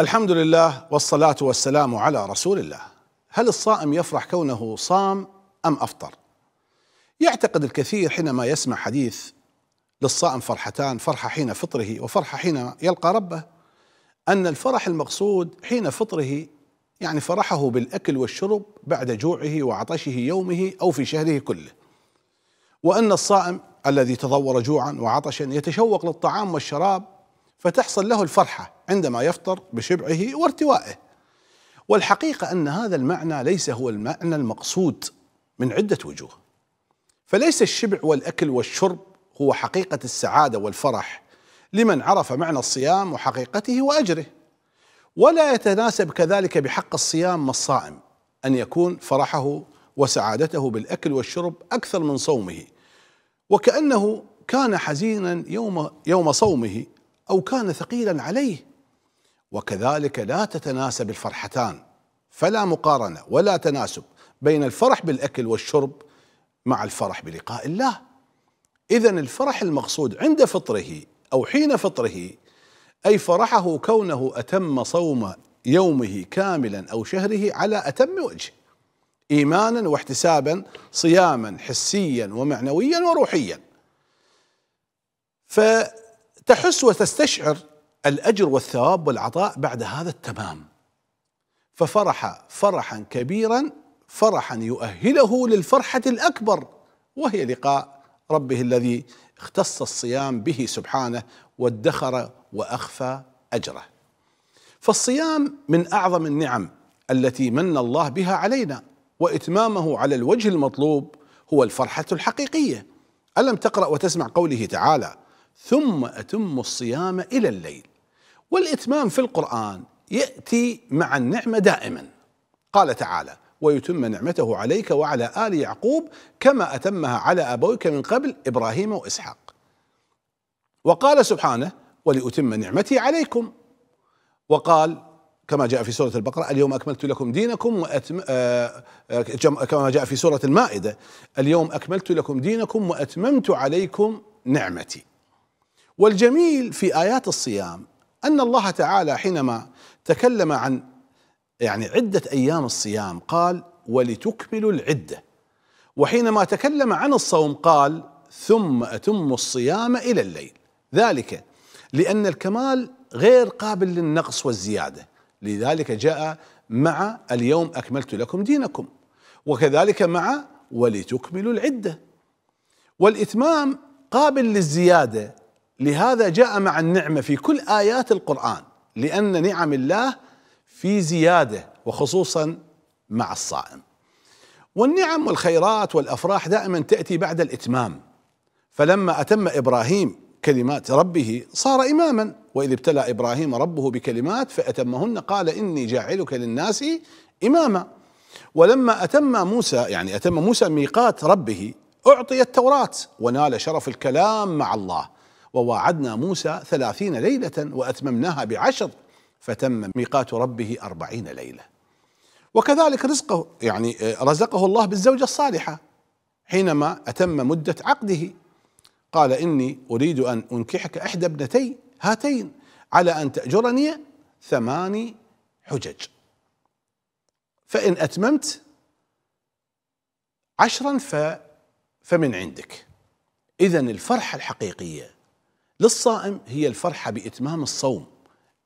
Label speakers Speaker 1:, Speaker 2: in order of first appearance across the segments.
Speaker 1: الحمد لله والصلاة والسلام على رسول الله. هل الصائم يفرح كونه صام أم أفطر؟ يعتقد الكثير حينما يسمع حديث للصائم فرحتان فرحة حين فطره وفرحة حين يلقى ربه أن الفرح المقصود حين فطره يعني فرحه بالأكل والشرب بعد جوعه وعطشه يومه أو في شهره كله وأن الصائم الذي تضور جوعا وعطشا يتشوق للطعام والشراب فتحصل له الفرحة عندما يفطر بشبعه وارتوائه والحقيقة أن هذا المعنى ليس هو المعنى المقصود من عدة وجوه فليس الشبع والأكل والشرب هو حقيقة السعادة والفرح لمن عرف معنى الصيام وحقيقته وأجره ولا يتناسب كذلك بحق الصيام الصائم أن يكون فرحه وسعادته بالأكل والشرب أكثر من صومه وكأنه كان حزينا يوم يوم صومه أو كان ثقيلا عليه وكذلك لا تتناسب الفرحتان فلا مقارنة ولا تناسب بين الفرح بالأكل والشرب مع الفرح بلقاء الله إذا الفرح المقصود عند فطره أو حين فطره أي فرحه كونه أتم صوم يومه كاملا أو شهره على أتم وجه إيمانا واحتسابا صياما حسيا ومعنويا وروحيا ف تحس وتستشعر الاجر والثواب والعطاء بعد هذا التمام ففرح فرحا كبيرا فرحا يؤهله للفرحه الاكبر وهي لقاء ربه الذي اختص الصيام به سبحانه وادخر واخفى اجره فالصيام من اعظم النعم التي من الله بها علينا واتمامه على الوجه المطلوب هو الفرحه الحقيقيه الم تقرا وتسمع قوله تعالى ثم أتم الصيام إلى الليل والإتمام في القرآن يأتي مع النعمة دائما قال تعالى ويتم نعمته عليك وعلى آل يعقوب كما أتمها على أبويك من قبل إبراهيم وإسحاق وقال سبحانه ولأتم نعمتي عليكم وقال كما جاء في سورة البقرة اليوم أكملت لكم دينكم وأتم آه, آه، كما جاء في سورة المائدة اليوم أكملت لكم دينكم وأتممت عليكم نعمتي والجميل في ايات الصيام ان الله تعالى حينما تكلم عن يعني عده ايام الصيام قال ولتكملوا العده وحينما تكلم عن الصوم قال ثم اتموا الصيام الى الليل ذلك لان الكمال غير قابل للنقص والزياده لذلك جاء مع اليوم اكملت لكم دينكم وكذلك مع ولتكملوا العده والاتمام قابل للزياده لهذا جاء مع النعمة في كل آيات القرآن لأن نعم الله في زيادة وخصوصا مع الصائم والنعم والخيرات والأفراح دائما تأتي بعد الإتمام فلما أتم إبراهيم كلمات ربه صار إماما وإذ ابتلى إبراهيم ربه بكلمات فأتمهن قال إني جاعلك للناس إماما ولما أتم موسى يعني أتم موسى ميقات ربه أعطي التوراة ونال شرف الكلام مع الله وواعدنا موسى ثلاثين ليلة وأتممناها بعشر فتم ميقات ربه أربعين ليلة وكذلك رزقه يعني آه، رزقه الله بالزوجة الصالحة حينما أتم مدة عقده قال إني أريد أن أنكحك إحدى ابنتي هاتين على أن تأجرني ثماني حجج فإن أتممت عشرا ف فمن عندك إذا الفرحة الحقيقية للصائم هي الفرحة بإتمام الصوم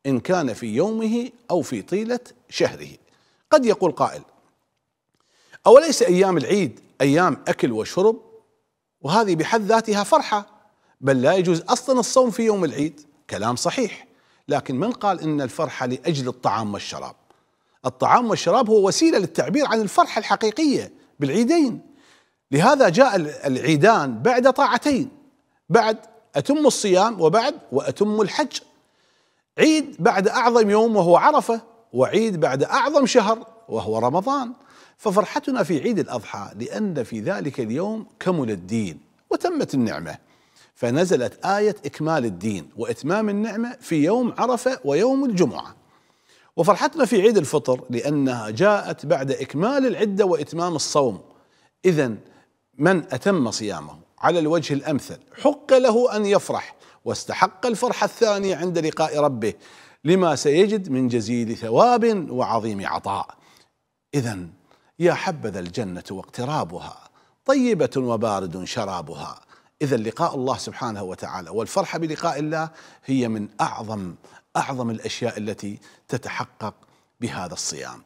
Speaker 1: إن كان في يومه أو في طيلة شهره قد يقول قائل أوليس أيام العيد أيام أكل وشرب وهذه بحد ذاتها فرحة بل لا يجوز أصلا الصوم في يوم العيد كلام صحيح لكن من قال إن الفرحة لأجل الطعام والشراب الطعام والشراب هو وسيلة للتعبير عن الفرحة الحقيقية بالعيدين لهذا جاء العيدان بعد طاعتين بعد أتم الصيام وبعد وأتم الحج عيد بعد أعظم يوم وهو عرفة وعيد بعد أعظم شهر وهو رمضان ففرحتنا في عيد الأضحى لأن في ذلك اليوم كمل الدين وتمت النعمة فنزلت آية إكمال الدين وإتمام النعمة في يوم عرفة ويوم الجمعة وفرحتنا في عيد الفطر لأنها جاءت بعد إكمال العدة وإتمام الصوم إذا من أتم صيامه على الوجه الامثل حق له ان يفرح واستحق الفرح الثاني عند لقاء ربه لما سيجد من جزيل ثواب وعظيم عطاء اذا يا حبذا الجنه واقترابها طيبه وبارد شرابها اذا لقاء الله سبحانه وتعالى والفرحه بلقاء الله هي من اعظم اعظم الاشياء التي تتحقق بهذا الصيام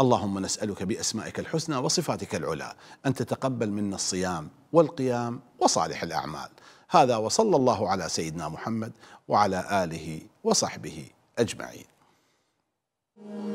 Speaker 1: اللهم نسألك بأسمائك الحسنى وصفاتك العلى أن تتقبل منا الصيام والقيام وصالح الأعمال هذا وصلى الله على سيدنا محمد وعلى آله وصحبه أجمعين